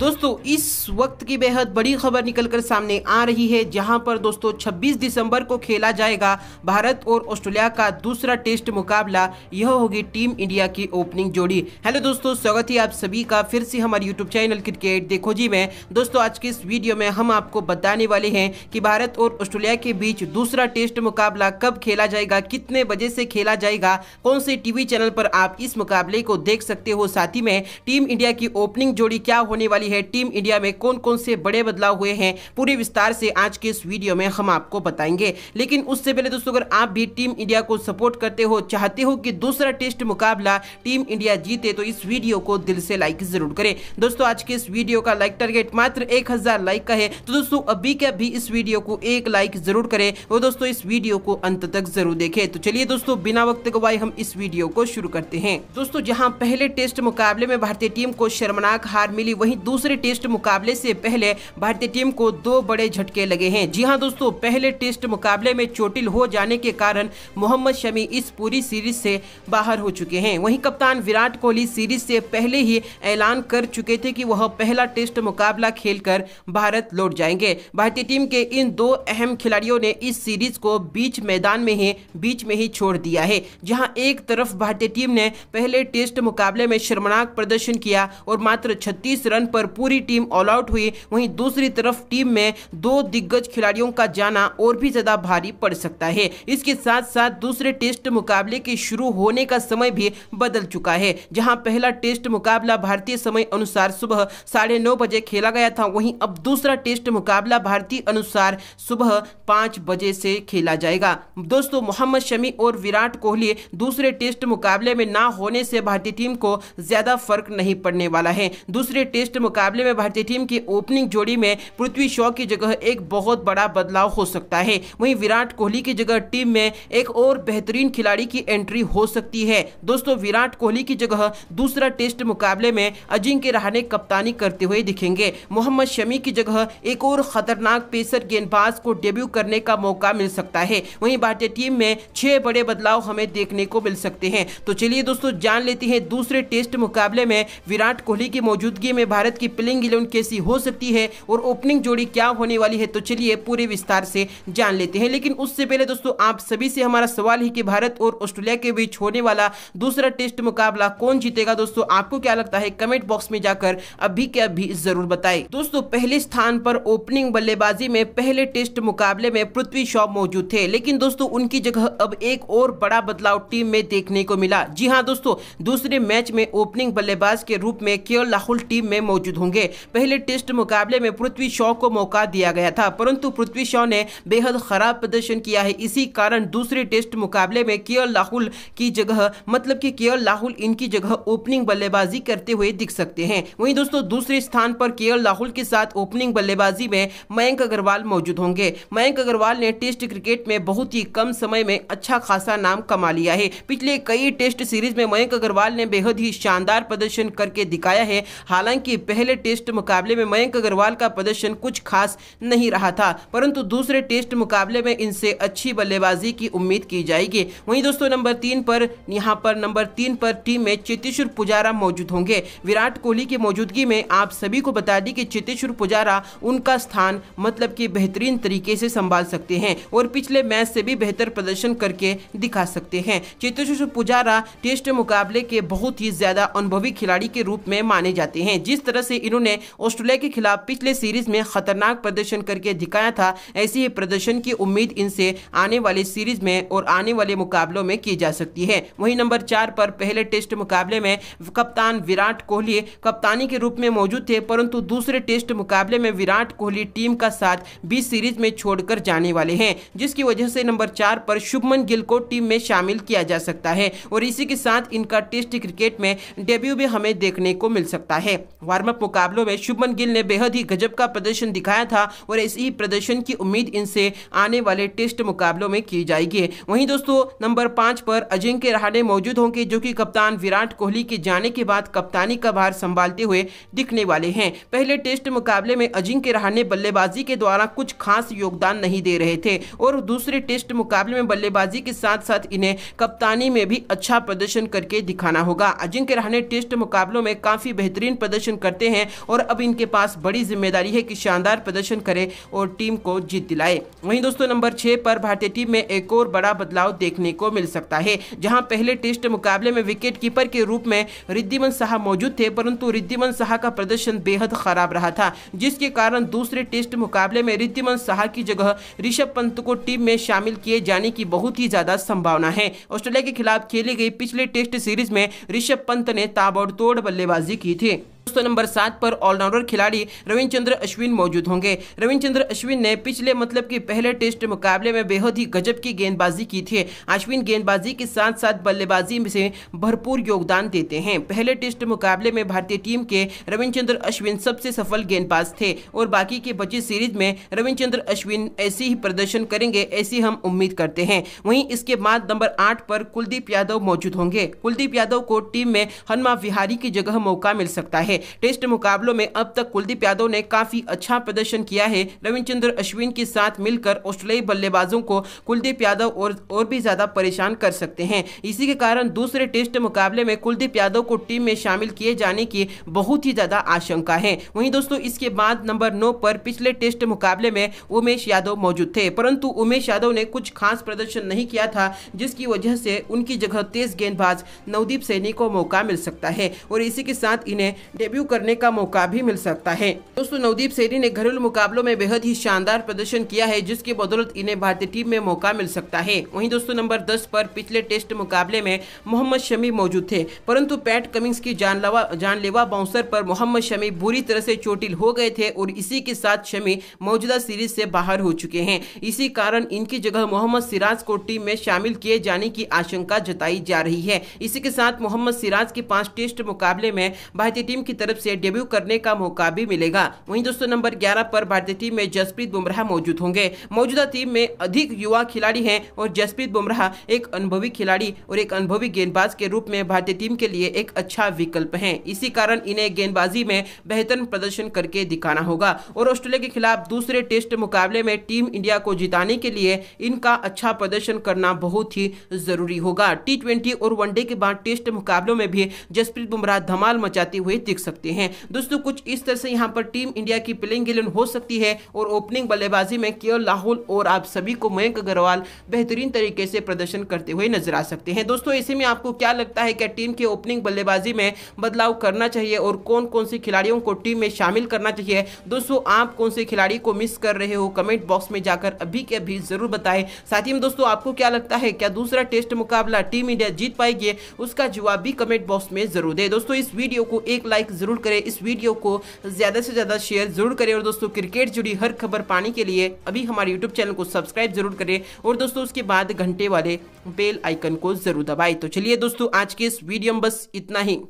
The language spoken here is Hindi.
दोस्तों इस वक्त की बेहद बड़ी खबर निकलकर सामने आ रही है जहां पर दोस्तों 26 दिसंबर को खेला जाएगा भारत और ऑस्ट्रेलिया का दूसरा टेस्ट मुकाबला यह होगी टीम इंडिया की ओपनिंग जोड़ी हेलो दोस्तों स्वागत है आप सभी का फिर से हमारे यूट्यूब चैनल क्रिकेट देखो जी में दोस्तों आज के इस वीडियो में हम आपको बताने वाले हैं कि भारत और ऑस्ट्रेलिया के बीच दूसरा टेस्ट मुकाबला कब खेला जाएगा कितने बजे से खेला जाएगा कौन से टीवी चैनल पर आप इस मुकाबले को देख सकते हो साथ ही में टीम इंडिया की ओपनिंग जोड़ी क्या होने वाली रही है टीम इंडिया में कौन कौन से बड़े बदलाव हुए हैं पूरी विस्तार से आज के इस वीडियो में हम आपको बताएंगे लेकिन उससे पहले दोस्तों अगर आप भी टीम इंडिया को सपोर्ट करते हो चाहते हो कि दूसरा टेस्ट मुकाबला टीम इंडिया जीते तो इस वीडियो को दिल से लाइक जरूर करें दोस्तों आज के इस वीडियो का लाइक टारगेट मात्र एक लाइक का है तो दोस्तों अभी क्या भी इस वीडियो को एक लाइक जरूर करे वो दोस्तों इस वीडियो को अंत तक जरूर देखे तो चलिए दोस्तों बिना वक्त गवाई हम इस वीडियो को शुरू करते हैं दोस्तों जहां पहले टेस्ट मुकाबले में भारतीय टीम को शर्मनाक हार मिली वहीं दूसरे दूसरे टेस्ट मुकाबले से पहले भारतीय टीम को दो बड़े झटके लगे हैं जी हाँ दोस्तों पहले टेस्ट मुकाबले में चोटिल हो जाने के कारण मोहम्मद शमी इस पूरी सीरीज से बाहर हो चुके हैं वहीं कप्तान विराट कोहली सीरीज से पहले ही ऐलान कर चुके थे कि वह पहला टेस्ट मुकाबला खेलकर भारत लौट जाएंगे भारतीय टीम के इन दो अहम खिलाड़ियों ने इस सीरीज को बीच मैदान में ही बीच में ही छोड़ दिया है जहां एक तरफ भारतीय टीम ने पहले टेस्ट मुकाबले में शर्मनाक प्रदर्शन किया और मात्र 36 रन पर पूरी टीम ऑल आउट हुई वहीं दूसरी तरफ टीम में दो दिग्गज खिलाड़ियों का जाना और भी ज्यादा भारी पड़ सकता है इसके साथ साथ दूसरे टेस्ट मुकाबले के शुरू होने का समय भी बदल चुका है जहां पहला टेस्ट मुकाबला भारतीय समय अनुसार सुबह साढ़े नौ बजे खेला गया था वहीं अब दूसरा टेस्ट मुकाबला भारतीय अनुसार सुबह पांच बजे से खेला जाएगा दोस्तों मोहम्मद शमी और विराट कोहली दूसरे टेस्ट मुकाबले में ना होने से भारतीय टीम को ज्यादा फर्क नहीं पड़ने वाला है दूसरे टेस्ट मुकाबले में भारतीय टीम की ओपनिंग जोड़ी में पृथ्वी शॉ की जगह एक बहुत बड़ा बदलाव हो सकता है वहीं विराट कोहली की जगह टीम में एक और बेहतरीन खिलाड़ी की एंट्री हो सकती है दोस्तों विराट कोहली की जगह दूसरा टेस्ट मुकाबले में अजिंक्य रहाणे कप्तानी करते हुए दिखेंगे मोहम्मद शमी की जगह एक और खतरनाक पेसर गेंदबाज को डेब्यू करने का मौका मिल सकता है वहीं भारतीय टीम में छह बड़े बदलाव हमें देखने को मिल सकते हैं तो चलिए दोस्तों जान लेते हैं दूसरे टेस्ट मुकाबले में विराट कोहली की मौजूदगी में भारत की प्लेइंग इलेवन कैसी हो सकती है और ओपनिंग जोड़ी क्या होने वाली है तो चलिए पूरे विस्तार से जान लेते हैं लेकिन उससे पहले दोस्तों आप सभी से हमारा सवाल है कि भारत और ऑस्ट्रेलिया के बीच होने वाला दूसरा टेस्ट मुकाबला कौन जीतेगा दोस्तों आपको क्या लगता है कमेंट बॉक्स में जाकर अभी के अभी जरूर बताए दोस्तों पहले स्थान पर ओपनिंग बल्लेबाजी में पहले टेस्ट मुकाबले में पृथ्वी शॉ मौजूद थे लेकिन दोस्तों उनकी जगह अब एक और बड़ा बदलाव टीम में देखने को मिला जी हाँ दोस्तों दूसरे मैच में ओपनिंग बल्लेबाज के रूप में केवल राहुल टीम में मौजूद मौजूद होंगे पहले टेस्ट मुकाबले में पृथ्वी शॉ को मौका दिया गया था परंतु पृथ्वी शॉ ने बेहद खराब प्रदर्शन किया है इसी कारण दूसरे टेस्ट मुकाबले में के राहुल की जगह मतलब कि के राहुल इनकी जगह ओपनिंग बल्लेबाजी करते हुए दिख सकते हैं वहीं दोस्तों दूसरे स्थान पर के राहुल के साथ ओपनिंग बल्लेबाजी में मयंक अग्रवाल मौजूद होंगे मयंक अग्रवाल ने टेस्ट क्रिकेट में बहुत ही कम समय में अच्छा खासा नाम कमा लिया है पिछले कई टेस्ट सीरीज में मयंक अग्रवाल ने बेहद ही शानदार प्रदर्शन करके दिखाया है हालांकि पहले पहले टेस्ट मुकाबले में मयंक अग्रवाल का प्रदर्शन कुछ खास नहीं रहा था परंतु दूसरे टेस्ट मुकाबले में इनसे अच्छी बल्लेबाजी की उम्मीद की जाएगी वहीं दोस्तों नंबर तीन पर यहां पर नंबर तीन पर टीम में चेतेश्वर पुजारा मौजूद होंगे विराट कोहली की मौजूदगी में आप सभी को बता दें कि चेतेश्वर पुजारा उनका स्थान मतलब कि बेहतरीन तरीके से संभाल सकते हैं और पिछले मैच से भी बेहतर प्रदर्शन करके दिखा सकते हैं चेतेश्वर पुजारा टेस्ट मुकाबले के बहुत ही ज़्यादा अनुभवी खिलाड़ी के रूप में माने जाते हैं जिस तरह से इन्होंने ऑस्ट्रेलिया के खिलाफ पिछले सीरीज में खतरनाक प्रदर्शन करके दिखाया था ऐसे ही प्रदर्शन की उम्मीद इनसे आने वाले सीरीज में और आने वाले मुकाबलों में की जा सकती है वहीं नंबर चार पर पहले टेस्ट मुकाबले में कप्तान विराट कोहली कप्तानी के रूप में मौजूद थे परंतु दूसरे टेस्ट मुकाबले में विराट कोहली टीम का साथ बीस सीरीज में छोड़कर जाने वाले हैं जिसकी वजह से नंबर चार पर शुभमन गिल को टीम में शामिल किया जा सकता है और इसी के साथ इनका टेस्ट क्रिकेट में डेब्यू भी हमें देखने को मिल सकता है वार्म अप मुकाबलों में शुभमन गिल ने बेहद ही गजब का प्रदर्शन दिखाया था और इसी प्रदर्शन की उम्मीद इनसे आने वाले टेस्ट मुकाबलों में की जाएगी वहीं दोस्तों नंबर पांच पर अजिंक्य रहाणे मौजूद होंगे जो कि कप्तान विराट कोहली के जाने के बाद कप्तानी का भार संभालते हुए दिखने वाले हैं पहले टेस्ट मुकाबले में अजिंक्य रहाणे बल्लेबाजी के द्वारा कुछ खास योगदान नहीं दे रहे थे और दूसरे टेस्ट मुकाबले में बल्लेबाजी के साथ साथ इन्हें कप्तानी में भी अच्छा प्रदर्शन करके दिखाना होगा अजिंक्य रहाणे टेस्ट मुकाबलों में काफी बेहतरीन प्रदर्शन करते पहुंचे हैं और अब इनके पास बड़ी जिम्मेदारी है कि शानदार प्रदर्शन करें और टीम को जीत दिलाए वहीं दोस्तों नंबर छह पर भारतीय टीम में एक और बड़ा बदलाव देखने को मिल सकता है जहां पहले टेस्ट मुकाबले में विकेट कीपर के रूप में रिद्धिमन साह मौजूद थे परंतु रिद्धिमन साह का प्रदर्शन बेहद खराब रहा था जिसके कारण दूसरे टेस्ट मुकाबले में रिद्धिमन साह की जगह ऋषभ पंत को टीम में शामिल किए जाने की बहुत ही ज्यादा संभावना है ऑस्ट्रेलिया के खिलाफ खेली गई पिछले टेस्ट सीरीज में ऋषभ पंत ने ताबड़तोड़ बल्लेबाजी की थी दोस्तों नंबर सात पर ऑलराउंडर खिलाड़ी रविचंद्र अश्विन मौजूद होंगे रविचंद्र अश्विन ने पिछले मतलब कि पहले टेस्ट मुकाबले में बेहद ही गजब की गेंदबाजी की थी अश्विन गेंदबाजी के साथ साथ बल्लेबाजी से भरपूर योगदान देते हैं पहले टेस्ट मुकाबले में भारतीय टीम के रविचंद्र अश्विन सबसे सफल गेंदबाज थे और बाकी के बची सीरीज में रविचंद्र अश्विन ऐसी ही प्रदर्शन करेंगे ऐसी हम उम्मीद करते हैं वहीं इसके बाद नंबर आठ पर कुलदीप यादव मौजूद होंगे कुलदीप यादव को टीम में हनुमा विहारी की जगह मौका मिल सकता है टेस्ट मुकाबलों में अब तक कुलदीप यादव ने काफी अच्छा प्रदर्शन किया है रविचंद्र अश्विन के साथ मिलकर ऑस्ट्रेलियाई बल्लेबाजों को कुलदीप यादव और और भी ज्यादा परेशान कर सकते हैं इसी के कारण दूसरे टेस्ट मुकाबले में कुलदीप यादव को टीम में शामिल किए जाने की बहुत ही ज्यादा आशंका है वहीं दोस्तों इसके बाद नंबर नौ पर पिछले टेस्ट मुकाबले में उमेश यादव मौजूद थे परंतु उमेश यादव ने कुछ खास प्रदर्शन नहीं किया था जिसकी वजह से उनकी जगह तेज गेंदबाज नवदीप सैनी को मौका मिल सकता है और इसी के साथ इन्हें डेब्यू करने का मौका भी मिल सकता है दोस्तों नवदीप सैनी ने घरेलू मुकाबलों में बेहद ही शानदार प्रदर्शन किया है जिसकी बदौलत इन्हें भारतीय टीम में मौका मिल सकता है वहीं दोस्तों नंबर दस पर पिछले टेस्ट मुकाबले में मोहम्मद शमी मौजूद थे परंतु पैट कमिंग्स की जानलेवा जानलेवा बाउंसर पर मोहम्मद शमी बुरी तरह से चोटिल हो गए थे और इसी के साथ शमी मौजूदा सीरीज से बाहर हो चुके हैं इसी कारण इनकी जगह मोहम्मद सिराज को टीम में शामिल किए जाने की आशंका जताई जा रही है इसी के साथ मोहम्मद सिराज के पांच टेस्ट मुकाबले में भारतीय टीम की तरफ से डेब्यू करने का मौका भी मिलेगा वहीं दोस्तों नंबर ग्यारह पर भारतीय टीम में जसप्रीत बुमराह मौजूद होंगे मौजूदा टीम में अधिक युवा खिलाड़ी हैं और जसप्रीत बुमराह एक अनुभवी खिलाड़ी और एक अनुभवी गेंदबाज के रूप में भारतीय टीम के लिए एक अच्छा विकल्प है इसी कारण इन्हें गेंदबाजी में बेहतर प्रदर्शन करके दिखाना होगा और ऑस्ट्रेलिया के खिलाफ दूसरे टेस्ट मुकाबले में टीम इंडिया को जिताने के लिए इनका अच्छा प्रदर्शन करना बहुत ही जरूरी होगा टी और वनडे के बाद टेस्ट मुकाबलों में भी जसप्रीत बुमराह धमाल मचाती हुए दिख सकते सकते हैं दोस्तों कुछ इस तरह से यहाँ पर टीम इंडिया की प्लेइंग इलेवन हो सकती है और ओपनिंग बल्लेबाजी में केवल राहुल और आप सभी को मयंक अग्रवाल बेहतरीन तरीके से प्रदर्शन करते हुए नजर आ सकते हैं दोस्तों इसी में आपको क्या लगता है कि टीम के ओपनिंग बल्लेबाजी में बदलाव करना चाहिए और कौन कौन से खिलाड़ियों को टीम में शामिल करना चाहिए दोस्तों आप कौन से खिलाड़ी को मिस कर रहे हो कमेंट बॉक्स में जाकर अभी के अभी जरूर बताएं साथ ही में दोस्तों आपको क्या लगता है क्या दूसरा टेस्ट मुकाबला टीम इंडिया जीत पाएगी उसका जवाब भी कमेंट बॉक्स में जरूर दे दोस्तों इस वीडियो को एक लाइक ज़रूर करें इस वीडियो को ज़्यादा से ज़्यादा शेयर ज़रूर करें और दोस्तों क्रिकेट जुड़ी हर खबर पाने के लिए अभी हमारे यूट्यूब चैनल को सब्सक्राइब ज़रूर करें और दोस्तों उसके बाद घंटे वाले बेल आइकन को ज़रूर दबाएं तो चलिए दोस्तों आज के इस वीडियो में बस इतना ही